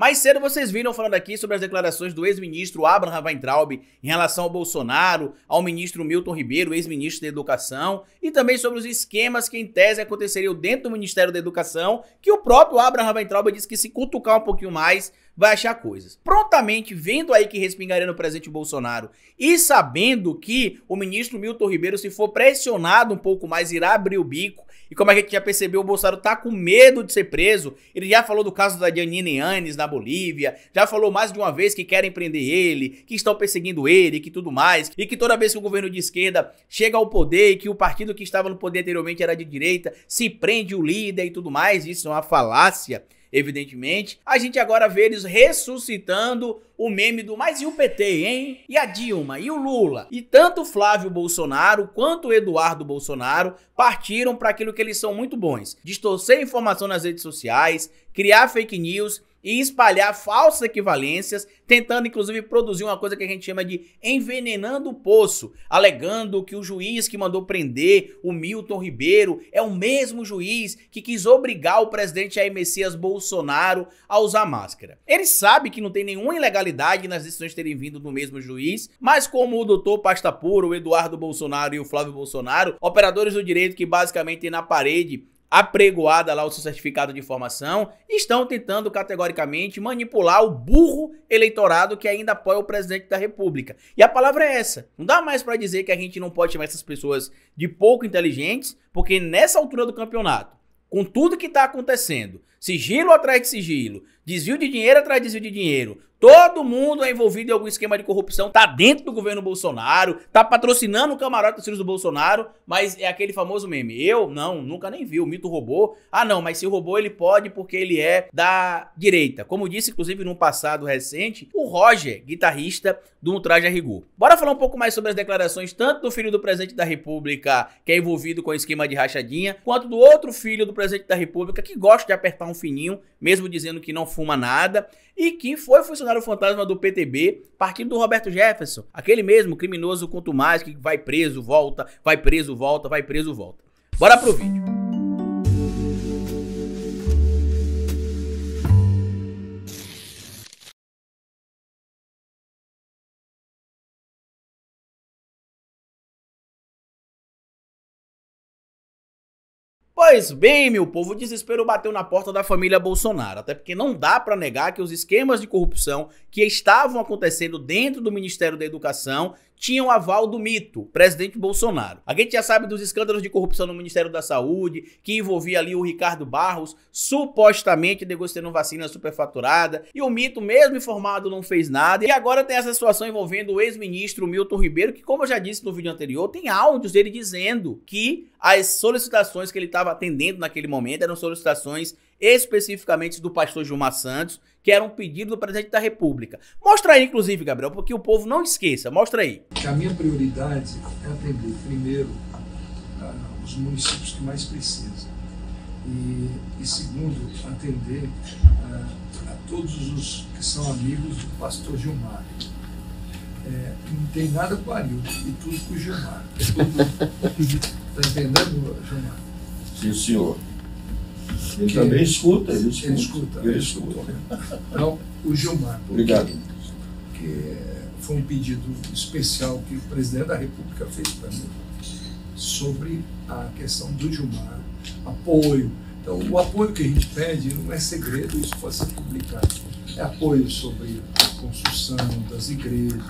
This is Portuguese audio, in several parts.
Mais cedo vocês viram falando aqui sobre as declarações do ex-ministro Abraham Weintraub em relação ao Bolsonaro, ao ministro Milton Ribeiro, ex-ministro da Educação, e também sobre os esquemas que em tese aconteceriam dentro do Ministério da Educação, que o próprio Abraham Weintraub disse que se cutucar um pouquinho mais vai achar coisas. Prontamente, vendo aí que respingaria no presidente Bolsonaro e sabendo que o ministro Milton Ribeiro, se for pressionado um pouco mais, irá abrir o bico e como é a gente já percebeu, o Bolsonaro tá com medo de ser preso. Ele já falou do caso da Janine Anes na Bolívia, já falou mais de uma vez que querem prender ele, que estão perseguindo ele, que tudo mais. E que toda vez que o governo de esquerda chega ao poder e que o partido que estava no poder anteriormente era de direita, se prende o líder e tudo mais. Isso é uma falácia evidentemente. A gente agora vê eles ressuscitando o meme do mas e o PT, hein? E a Dilma e o Lula? E tanto Flávio Bolsonaro quanto Eduardo Bolsonaro partiram para aquilo que eles são muito bons: distorcer informação nas redes sociais, criar fake news e espalhar falsas equivalências, tentando inclusive produzir uma coisa que a gente chama de envenenando o poço, alegando que o juiz que mandou prender o Milton Ribeiro é o mesmo juiz que quis obrigar o presidente Jair Messias Bolsonaro a usar máscara. Ele sabe que não tem nenhuma ilegalidade nas decisões terem vindo do mesmo juiz, mas como o doutor Pasta Puro, o Eduardo Bolsonaro e o Flávio Bolsonaro, operadores do direito que basicamente têm na parede apregoada lá o seu certificado de formação, estão tentando categoricamente manipular o burro eleitorado que ainda apoia o presidente da República. E a palavra é essa. Não dá mais para dizer que a gente não pode chamar essas pessoas de pouco inteligentes, porque nessa altura do campeonato, com tudo que está acontecendo, sigilo atrás de sigilo, Desvio de dinheiro atrás de desvio de dinheiro. Todo mundo é envolvido em algum esquema de corrupção, tá dentro do governo Bolsonaro, tá patrocinando o camarote dos filhos do Bolsonaro, mas é aquele famoso meme. Eu não, nunca nem vi o mito robô. Ah, não, mas se roubou ele pode porque ele é da direita. Como disse inclusive num passado recente, o Roger, guitarrista do Traje a Rigor. Bora falar um pouco mais sobre as declarações tanto do filho do presidente da República, que é envolvido com o esquema de rachadinha, quanto do outro filho do presidente da República que gosta de apertar um fininho, mesmo dizendo que não foi fuma nada. E que foi funcionário fantasma do PTB, partido do Roberto Jefferson, aquele mesmo criminoso quanto mais que vai preso, volta, vai preso, volta, vai preso, volta. Bora pro vídeo. Pois bem, meu povo, o desespero bateu na porta da família Bolsonaro, até porque não dá para negar que os esquemas de corrupção que estavam acontecendo dentro do Ministério da Educação tinham aval do mito, presidente Bolsonaro. A gente já sabe dos escândalos de corrupção no Ministério da Saúde, que envolvia ali o Ricardo Barros, supostamente negociando vacina superfaturada, e o mito, mesmo informado, não fez nada. E agora tem essa situação envolvendo o ex-ministro Milton Ribeiro, que, como eu já disse no vídeo anterior, tem áudios dele dizendo que as solicitações que ele estava atendendo naquele momento eram solicitações especificamente do pastor Gilmar Santos, que era um pedido do presidente da República. Mostra aí, inclusive, Gabriel, porque o povo não esqueça. Mostra aí. A minha prioridade é atender primeiro os municípios que mais precisam. E, e segundo, atender a todos os que são amigos do pastor Gilmar. É, não tem nada com o Arilton e tudo com o Gilmar. Está entendendo, Gilmar? Sim, senhor. Ele, também escuta, ele escuta. Ele escuta. Ele escuta. Então, o Gilmar. Obrigado. Que, que foi um pedido especial que o presidente da República fez para mim sobre a questão do Gilmar, apoio. Então, o apoio que a gente pede não é segredo, isso pode ser publicado. É apoio sobre a construção das igrejas.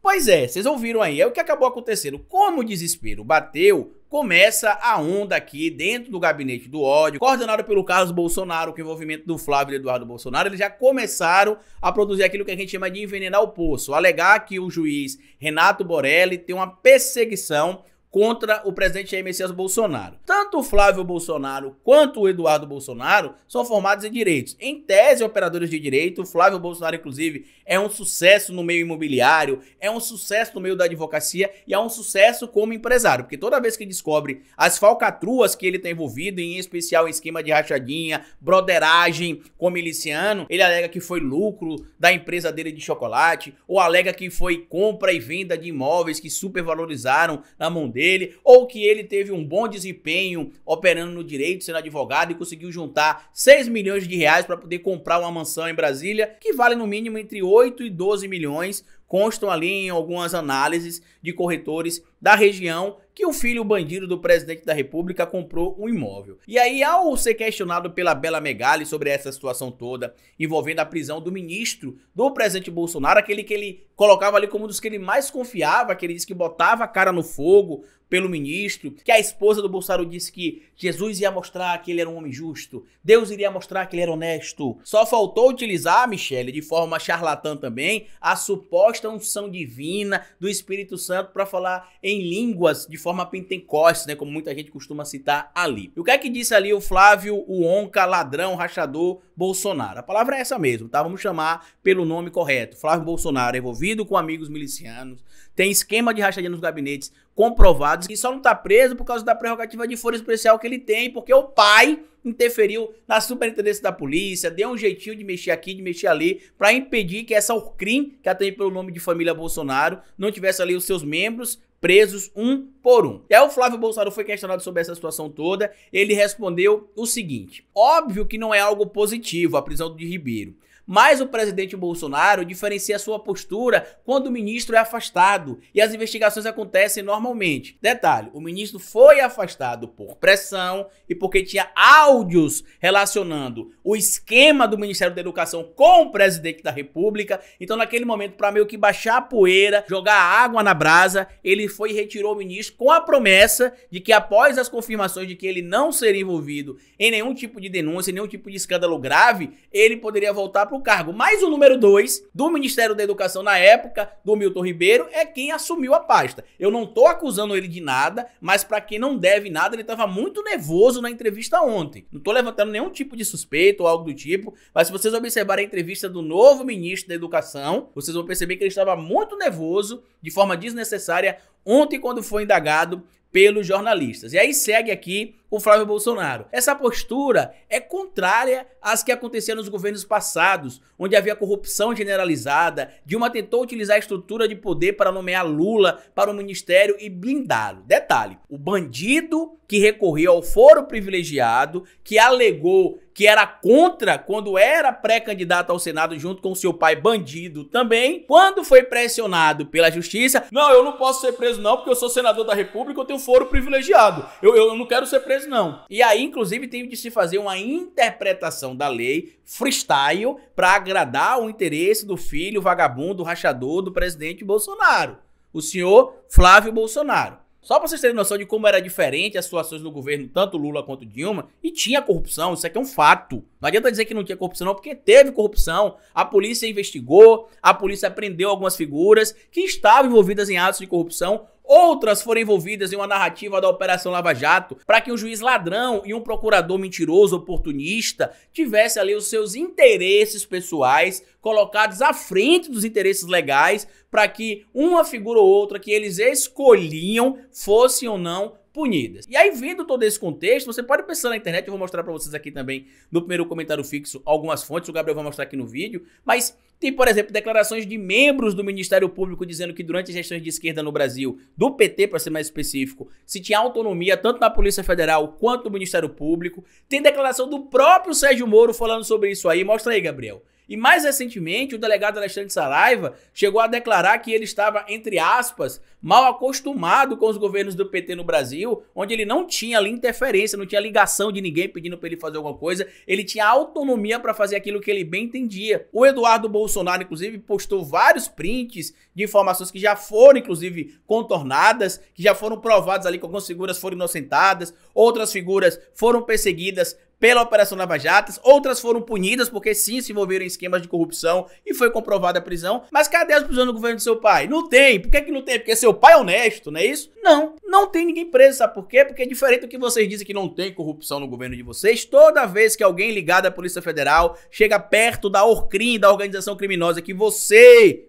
Pois é, vocês ouviram aí, é o que acabou acontecendo. Como o desespero bateu, Começa a onda aqui dentro do gabinete do ódio, coordenado pelo Carlos Bolsonaro, com o envolvimento do Flávio e Eduardo Bolsonaro, eles já começaram a produzir aquilo que a gente chama de envenenar o poço, alegar que o juiz Renato Borelli tem uma perseguição contra o presidente Jair Messias Bolsonaro. Tanto o Flávio Bolsonaro quanto o Eduardo Bolsonaro são formados em direitos. Em tese, operadores de direito, o Flávio Bolsonaro, inclusive, é um sucesso no meio imobiliário, é um sucesso no meio da advocacia e é um sucesso como empresário, porque toda vez que descobre as falcatruas que ele está envolvido, em especial em esquema de rachadinha, broderagem com miliciano, ele alega que foi lucro da empresa dele de chocolate, ou alega que foi compra e venda de imóveis que supervalorizaram na mão dele, dele, ou que ele teve um bom desempenho operando no direito, sendo advogado e conseguiu juntar 6 milhões de reais para poder comprar uma mansão em Brasília, que vale no mínimo entre 8 e 12 milhões, constam ali em algumas análises de corretores da região que o filho bandido do presidente da república comprou um imóvel. E aí, ao ser questionado pela Bela Megali sobre essa situação toda, envolvendo a prisão do ministro do presidente Bolsonaro, aquele que ele colocava ali como um dos que ele mais confiava, que ele disse que botava a cara no fogo pelo ministro, que a esposa do Bolsonaro disse que Jesus ia mostrar que ele era um homem justo, Deus iria mostrar que ele era honesto. Só faltou utilizar, Michele, de forma charlatã também, a suposta unção divina do Espírito Santo para falar em em línguas de forma pentecostes, né, como muita gente costuma citar ali. E o que é que disse ali o Flávio, o onca, ladrão, rachador, Bolsonaro? A palavra é essa mesmo, tá? Vamos chamar pelo nome correto. Flávio Bolsonaro é envolvido com amigos milicianos, tem esquema de rachadinha nos gabinetes comprovados e só não tá preso por causa da prerrogativa de foro especial que ele tem, porque o pai interferiu na superintendência da polícia, deu um jeitinho de mexer aqui, de mexer ali, para impedir que essa UCRIM, que atende pelo nome de família Bolsonaro, não tivesse ali os seus membros presos um por um. E aí o Flávio Bolsonaro foi questionado sobre essa situação toda, ele respondeu o seguinte: "Óbvio que não é algo positivo a prisão de Ribeiro, mas o presidente Bolsonaro diferencia sua postura quando o ministro é afastado e as investigações acontecem normalmente. Detalhe: o ministro foi afastado por pressão e porque tinha áudios relacionando o esquema do Ministério da Educação com o presidente da República. Então, naquele momento, para meio que baixar a poeira, jogar água na brasa, ele foi e retirou o ministro com a promessa de que, após as confirmações de que ele não seria envolvido em nenhum tipo de denúncia, nenhum tipo de escândalo grave, ele poderia voltar para o cargo. Mas o número 2 do Ministério da Educação na época, do Milton Ribeiro, é quem assumiu a pasta. Eu não estou acusando ele de nada, mas para quem não deve nada, ele estava muito nervoso na entrevista ontem. Não estou levantando nenhum tipo de suspeita ou algo do tipo, mas se vocês observarem a entrevista do novo ministro da Educação, vocês vão perceber que ele estava muito nervoso, de forma desnecessária, ontem quando foi indagado pelos jornalistas. E aí segue aqui o Flávio Bolsonaro. Essa postura é contrária às que aconteceram nos governos passados, onde havia corrupção generalizada. Dilma tentou utilizar a estrutura de poder para nomear Lula para o ministério e blindá-lo. Detalhe: o bandido que recorreu ao foro privilegiado, que alegou que era contra quando era pré-candidato ao Senado junto com seu pai bandido também, quando foi pressionado pela justiça, não, eu não posso ser preso não, porque eu sou senador da república, eu tenho foro privilegiado, eu, eu não quero ser preso não. E aí, inclusive, teve de se fazer uma interpretação da lei freestyle para agradar o interesse do filho vagabundo, rachador do presidente Bolsonaro, o senhor Flávio Bolsonaro. Só para vocês terem noção de como era diferente as situações no governo, tanto Lula quanto Dilma, e tinha corrupção, isso aqui é um fato. Não adianta dizer que não tinha corrupção, não, porque teve corrupção. A polícia investigou, a polícia prendeu algumas figuras que estavam envolvidas em atos de corrupção outras foram envolvidas em uma narrativa da Operação Lava Jato para que um juiz ladrão e um procurador mentiroso oportunista tivesse ali os seus interesses pessoais colocados à frente dos interesses legais para que uma figura ou outra que eles escolhiam fosse ou não punidas. E aí, vendo todo esse contexto, você pode pensar na internet, eu vou mostrar para vocês aqui também no primeiro comentário fixo algumas fontes, o Gabriel vai mostrar aqui no vídeo, mas tem, por exemplo, declarações de membros do Ministério Público dizendo que durante as gestões de esquerda no Brasil, do PT para ser mais específico, se tinha autonomia tanto na Polícia Federal quanto no Ministério Público. Tem declaração do próprio Sérgio Moro falando sobre isso aí. Mostra aí, Gabriel. E mais recentemente, o delegado Alexandre Saraiva chegou a declarar que ele estava, entre aspas, mal acostumado com os governos do PT no Brasil, onde ele não tinha ali interferência, não tinha ligação de ninguém pedindo para ele fazer alguma coisa, ele tinha autonomia para fazer aquilo que ele bem entendia. O Eduardo Bolsonaro, inclusive, postou vários prints de informações que já foram, inclusive, contornadas, que já foram provadas ali que algumas figuras foram inocentadas, outras figuras foram perseguidas pela Operação Lava Jatas, outras foram punidas porque sim se envolveram em esquemas de corrupção e foi comprovada a prisão. Mas cadê as prisões do governo do seu pai? Não tem. Por que, que não tem? Porque seu pai é honesto, não é isso? Não, não tem ninguém preso, sabe por quê? Porque é diferente do que vocês dizem que não tem corrupção no governo de vocês, toda vez que alguém ligado à Polícia Federal chega perto da ORCRIM, da organização criminosa que você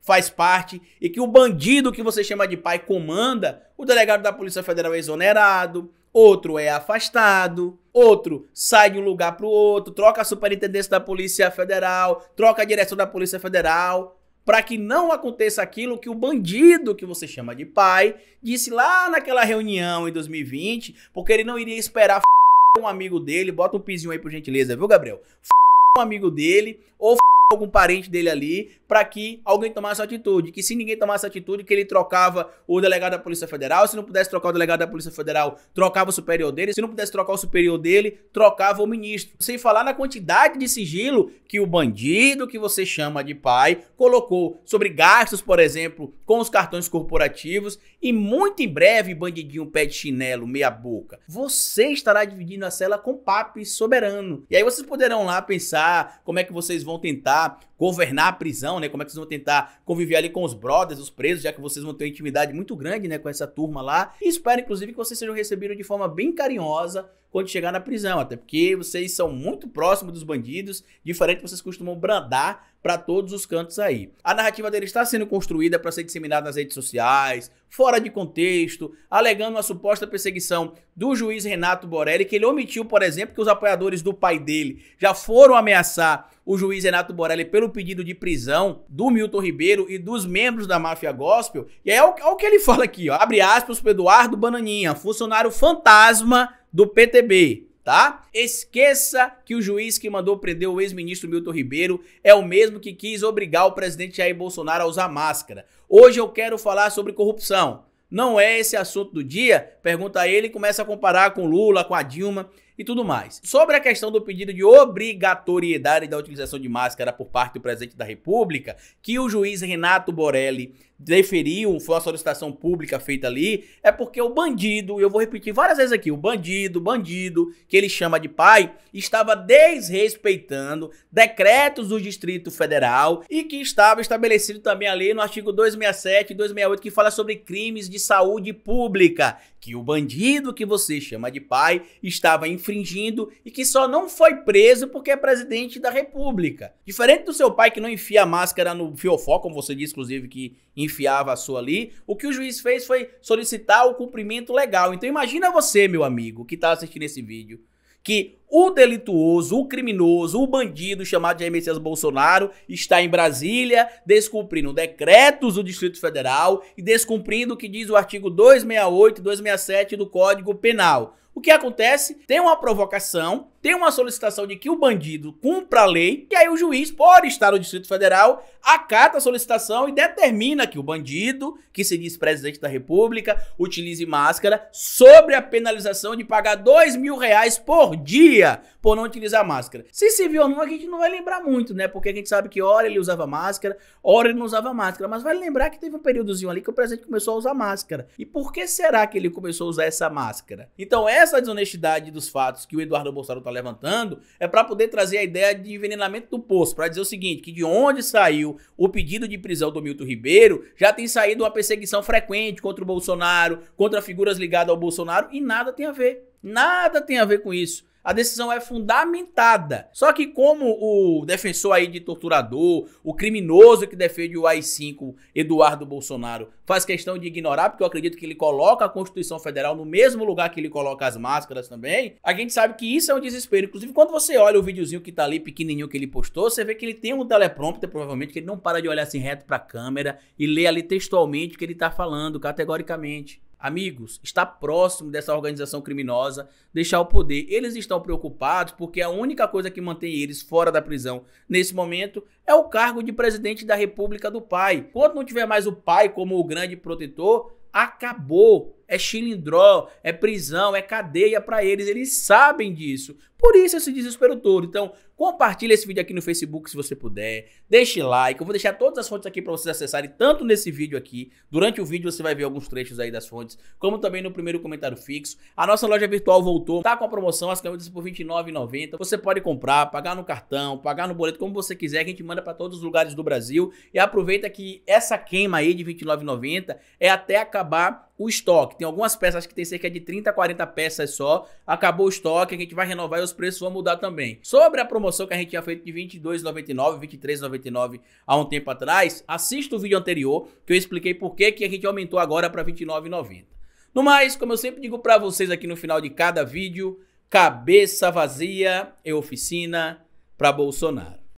faz parte e que o bandido que você chama de pai comanda, o delegado da Polícia Federal é exonerado, outro é afastado, outro sai de um lugar para o outro, troca a superintendência da Polícia Federal, troca a direção da Polícia Federal, para que não aconteça aquilo que o bandido que você chama de pai disse lá naquela reunião em 2020, porque ele não iria esperar um amigo dele, bota um pizinho aí por gentileza, viu, Gabriel? um amigo dele ou algum parente dele ali para que alguém tomasse atitude. Que se ninguém tomasse atitude, que ele trocava o delegado da Polícia Federal. Se não pudesse trocar o delegado da Polícia Federal, trocava o superior dele. Se não pudesse trocar o superior dele, trocava o ministro. Sem falar na quantidade de sigilo que o bandido que você chama de pai colocou sobre gastos, por exemplo, com os cartões corporativos. E muito em breve, bandidinho pé de chinelo, meia boca. Você estará dividindo a cela com papo soberano. E aí vocês poderão lá pensar como é que vocês vão tentar tentar governar a prisão, né? Como é que vocês vão tentar conviver ali com os brothers, os presos, já que vocês vão ter uma intimidade muito grande, né, com essa turma lá. E espero, inclusive, que vocês sejam recebidos de forma bem carinhosa quando chegar na prisão, até porque vocês são muito próximos dos bandidos, diferente do que vocês costumam brandar para todos os cantos aí. A narrativa dele está sendo construída para ser disseminada nas redes sociais, fora de contexto, alegando uma suposta perseguição do juiz Renato Borelli, que ele omitiu, por exemplo, que os apoiadores do pai dele já foram ameaçar o juiz Renato Borelli pelo pedido de prisão do Milton Ribeiro e dos membros da máfia gospel. E aí, olha o que ele fala aqui, ó, abre aspas para Eduardo Bananinha, funcionário fantasma do PTB tá? Esqueça que o juiz que mandou prender o ex-ministro Milton Ribeiro é o mesmo que quis obrigar o presidente Jair Bolsonaro a usar máscara. Hoje eu quero falar sobre corrupção. Não é esse assunto do dia? Pergunta ele e começa a comparar com Lula, com a Dilma e tudo mais. Sobre a questão do pedido de obrigatoriedade da utilização de máscara por parte do presidente da República, que o juiz Renato Borelli deferiu, foi uma solicitação pública feita ali, é porque o bandido, eu vou repetir várias vezes aqui, o bandido, bandido, que ele chama de pai, estava desrespeitando decretos do Distrito Federal e que estava estabelecido também ali no artigo 267 e 268 que fala sobre crimes de saúde pública, que o bandido que você chama de pai estava infringindo e que só não foi preso porque é presidente da República. Diferente do seu pai que não enfia a máscara no fiofó, como você disse, inclusive, que enfiava a sua ali, o que o juiz fez foi solicitar o cumprimento legal. Então imagina você, meu amigo, que está assistindo esse vídeo, que o delituoso, o criminoso, o bandido chamado Jair Messias Bolsonaro está em Brasília descumprindo decretos do Distrito Federal e descumprindo o que diz o artigo 268 e 267 do Código Penal. O que acontece? Tem uma provocação, tem uma solicitação de que o bandido cumpra a lei, e aí o juiz, por estar no Distrito Federal, acata a solicitação e determina que o bandido, que se diz presidente da República, utilize máscara sobre a penalização de pagar dois mil reais por dia por não utilizar máscara. Se se viu ou não, a gente não vai lembrar muito, né? Porque a gente sabe que hora ele usava máscara, hora ele não usava máscara. Mas vale lembrar que teve um períodozinho ali que o presidente começou a usar máscara. E por que será que ele começou a usar essa máscara? Então, essa desonestidade dos fatos que o Eduardo Bolsonaro está levantando é para poder trazer a ideia de envenenamento do poço, para dizer o seguinte: que de onde saiu o pedido de prisão do Milton Ribeiro, já tem saído uma perseguição frequente contra o Bolsonaro, contra figuras ligadas ao Bolsonaro, e nada tem a ver. Nada tem a ver com isso. A decisão é fundamentada. Só que como o defensor aí de torturador, o criminoso que defende o AI-5, Eduardo Bolsonaro, faz questão de ignorar, porque eu acredito que ele coloca a Constituição Federal no mesmo lugar que ele coloca as máscaras também, a gente sabe que isso é um desespero. Inclusive, quando você olha o videozinho que tá ali, pequenininho, que ele postou, você vê que ele tem um teleprompter, provavelmente, que ele não para de olhar assim reto pra câmera e ler ali textualmente o que ele tá falando, categoricamente. Amigos, está próximo dessa organização criminosa, deixar o poder. Eles estão preocupados porque a única coisa que mantém eles fora da prisão nesse momento é o cargo de presidente da República do pai. Quando não tiver mais o pai como o grande protetor, Acabou. É chilindró, é prisão, é cadeia para eles. Eles sabem disso. Por isso esse desespero todo. Então, compartilhe esse vídeo aqui no Facebook se você puder. Deixe like. Eu vou deixar todas as fontes aqui para vocês acessarem, tanto nesse vídeo aqui. Durante o vídeo você vai ver alguns trechos aí das fontes, como também no primeiro comentário fixo. A nossa loja virtual voltou. Tá com a promoção, as camisas por R$29,90. Você pode comprar, pagar no cartão, pagar no boleto, como você quiser, a gente manda para todos os lugares do Brasil. E aproveita que essa queima aí de R$29,90 é até acabar acabar o estoque. Tem algumas peças, acho que tem cerca de 30, 40 peças só. Acabou o estoque, a gente vai renovar e os preços vão mudar também. Sobre a promoção que a gente tinha feito de R$22,99, R$23,99 há um tempo atrás, assista o vídeo anterior que eu expliquei por que, que a gente aumentou agora para R$29,90. No mais, como eu sempre digo para vocês aqui no final de cada vídeo, cabeça vazia e é oficina para Bolsonaro.